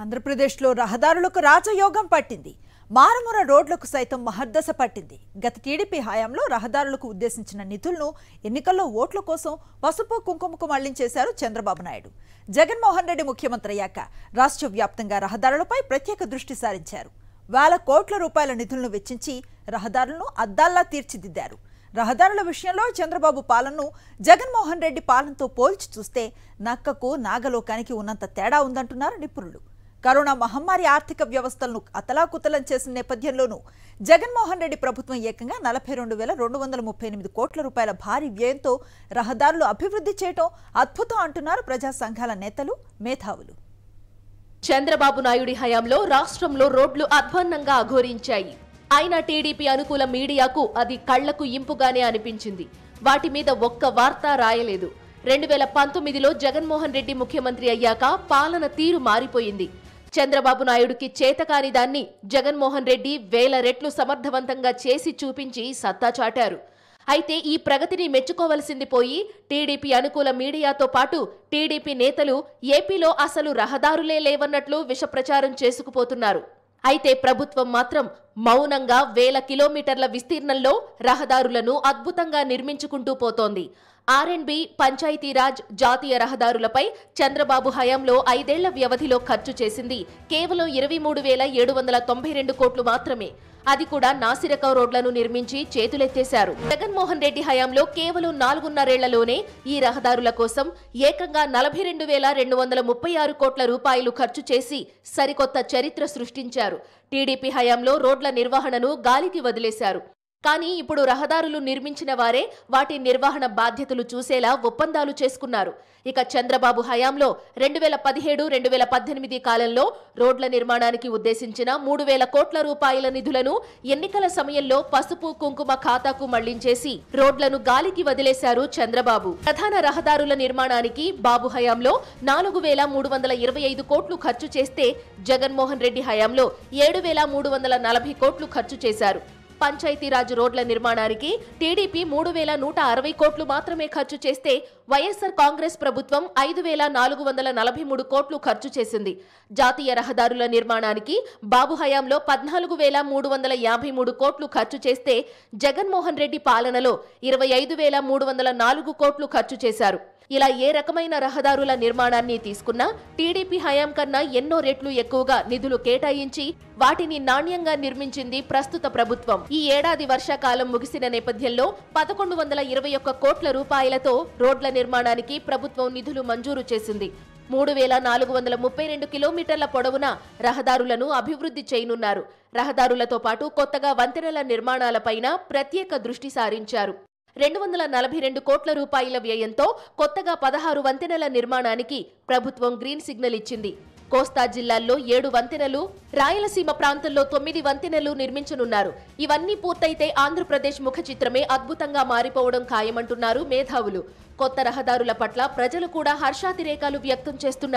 ఆంధ్రప్రదేశ్లో రహదారులకు రాజయోగం పట్టింది మారుమూర రోడ్లకు సైతం మహర్దశ పట్టింది గత టీడీపీ హయాంలో రహదారులకు ఉద్దేశించిన నిధులను ఎన్నికల్లో ఓట్ల కోసం పసుపు కుంకుమకు మళ్లించేశారు చంద్రబాబు నాయుడు జగన్మోహన్ రెడ్డి ముఖ్యమంత్రి అయ్యాక రాష్ట్ర వ్యాప్తంగా రహదారులపై ప్రత్యేక దృష్టి సారించారు వేల కోట్ల రూపాయల నిధులను వెచ్చించి రహదారులను అద్దాల్లా తీర్చిదిద్దారు రహదారుల విషయంలో చంద్రబాబు పాలనను జగన్మోహన్ రెడ్డి పాలనతో పోల్చి చూస్తే నక్కకు నాగలోకానికి ఉన్నంత తేడా ఉందంటున్నారు నిపుణులు కరోనా మహమ్మారి ఆర్థిక వ్యవస్థలను అతలాకుతలం చేసిన నేపథ్యంలోనూ జగన్మోహన్ రెడ్డి ప్రభుత్వం ఏకంగా నలభై రెండు వేల రెండు వందల ముప్పై ఎనిమిది కోట్ల రూపాయల భారీ వ్యయంతో రహదారులు అభివృద్ధి చేయటం అద్భుతం అంటున్నారు ప్రజా సంఘాల నేతలు మేధావులు చంద్రబాబు నాయుడి హయాంలో రాష్ట్రంలో రోడ్లు అధ్వన్నంగా అఘోరించాయి అయినా టీడీపీ అనుకూల మీడియాకు అది కళ్లకు ఇంపుగానే అనిపించింది వాటి మీద ఒక్క వార్త రాయలేదు రెండు వేల పంతొమ్మిదిలో జగన్మోహన్ రెడ్డి ముఖ్యమంత్రి అయ్యాక పాలన తీరు మారిపోయింది చంద్రబాబు నాయుడికి చేతకాని దాన్ని జగన్మోహన్ రెడ్డి వేల రెట్లు సమర్థవంతంగా చేసి చూపించి సత్తా చాటారు అయితే ఈ ప్రగతిని మెచ్చుకోవలసింది పోయి టీడీపీ అనుకూల మీడియాతో పాటు టీడీపీ నేతలు ఏపీలో అసలు రహదారులే లేవన్నట్లు విషప్రచారం చేసుకుపోతున్నారు అయితే ప్రభుత్వం మాత్రం మౌనంగా వేల కిలోమీటర్ల విస్తీర్ణంలో రహదారులను అద్భుతంగా నిర్మించుకుంటూ పోతోంది ఆర్ఎన్బి పంచాయతీరాజ్ జాతీయ రహదారులపై చంద్రబాబు హయాంలో ఐదేళ్ల వ్యవధిలో ఖర్చు చేసింది కేవలం ఇరవై మూడు వేల ఏడు వందల తొంభై రెండు కోట్లు మాత్రమే అది కూడా నాసిరకం రోడ్లను నిర్మించి చేతులెత్తేశారు జగన్మోహన్ రెడ్డి హయాంలో కేవలం నాలుగున్నరేళ్లలోనే ఈ రహదారుల కోసం ఏకంగా నలభై రెండు వేల రెండు వందల ముప్పై ఆరు కోట్ల రూపాయలు ఖర్చు చేసి సరికొత్త చరిత్ర సృష్టించారు టీడీపీ హయాంలో రోడ్ల నిర్వహణను గాలికి వదిలేశారు కానీ ఇప్పుడు రహదారులు నిర్మించిన వారే వాటి నిర్వహణ బాధ్యతలు చూసేలా ఒప్పందాలు చేసుకున్నారు ఇక చంద్రబాబు హయాంలో రెండు వేల పదిహేడు రెండు వేల పద్దెనిమిది కాలంలో రోడ్ల నిర్మాణానికి ఉద్దేశించిన మూడు వేల కోట్ల రూపాయల నిధులను ఎన్నికల సమయంలో పసుపు కుంకుమ ఖాతాకు మళ్లించేసి రోడ్లను గాలికి వదిలేశారు చంద్రబాబు ప్రధాన రహదారుల నిర్మాణానికి బాబు హయాంలో నాలుగు వేల మూడు వందల ఇరవై ఐదు కోట్లు ఖర్చు చేస్తే జగన్మోహన్ రెడ్డి హయాంలో ఏడు వేల మూడు వందల నలభై కోట్లు ఖర్చు చేశారు పంచాయతీరాజ్ రోడ్ల నిర్మాణానికి టీడీపీ మూడు వేల నూట అరవై కోట్లు మాత్రమే ఖర్చు చేస్తే వైఎస్సార్ కాంగ్రెస్ ప్రభుత్వం ఐదు వేల నాలుగు వందల నలభై మూడు కోట్లు ఖర్చు చేసింది జాతీయ రహదారుల నిర్మాణానికి బాబు హయాంలో పద్నాలుగు వేల మూడు వందల యాభై మూడు కోట్లు ఖర్చు చేస్తే జగన్మోహన్ రెడ్డి పాలనలో ఇరవై ఐదు వేల మూడు వందల నాలుగు కోట్లు ఖర్చు చేశారు ఇలా ఏ రకమైన రహదారుల నిర్మాణాన్ని తీసుకున్నా టీడీపీ హయాం కన్నా ఎన్నో రెట్లు ఎక్కువగా నిధులు కేటాయించి వాటిని నాణ్యంగా నిర్మించింది ప్రస్తుత ప్రభుత్వం ఈ ఏడాది వర్షాకాలం ముగిసిన నేపథ్యంలో పదకొండు వందల ఇరవై ఒక్క కోట్ల రూపాయలతో రోడ్ల నిర్మాణానికి ప్రభుత్వం నిధులు మంజూరు చేసింది మూడు వేల నాలుగు వందల ముప్పై రెండు కిలోమీటర్ల పొడవున రహదారులను అభివృద్ధి చేయనున్నారు రహదారులతో పాటు కొత్తగా వంతెనల నిర్మాణాలపైన ప్రత్యేక దృష్టి సారించారు రెండు వందల నలభై రెండు కోట్ల రూపాయల వ్యయంతో కొత్తగా పదహారు వంతెనల నిర్మాణానికి ప్రభుత్వం గ్రీన్ సిగ్నల్ ఇచ్చింది కోస్తా జిల్లాల్లో ఏడు వంతెనలు రాయలసీమ ప్రాంతంలో తొమ్మిది వంతెనలు నిర్మించనున్నారు ఇవన్నీ పూర్తయితే ఆంధ్రప్రదేశ్ ముఖ చిత్రమే అద్భుతంగా మారిపోవడం ఖాయమంటున్నారు మేధావులు కొత్త రహదారుల పట్ల ప్రజలు కూడా హర్షాతిరేకాలు వ్యక్తం చేస్తున్నారు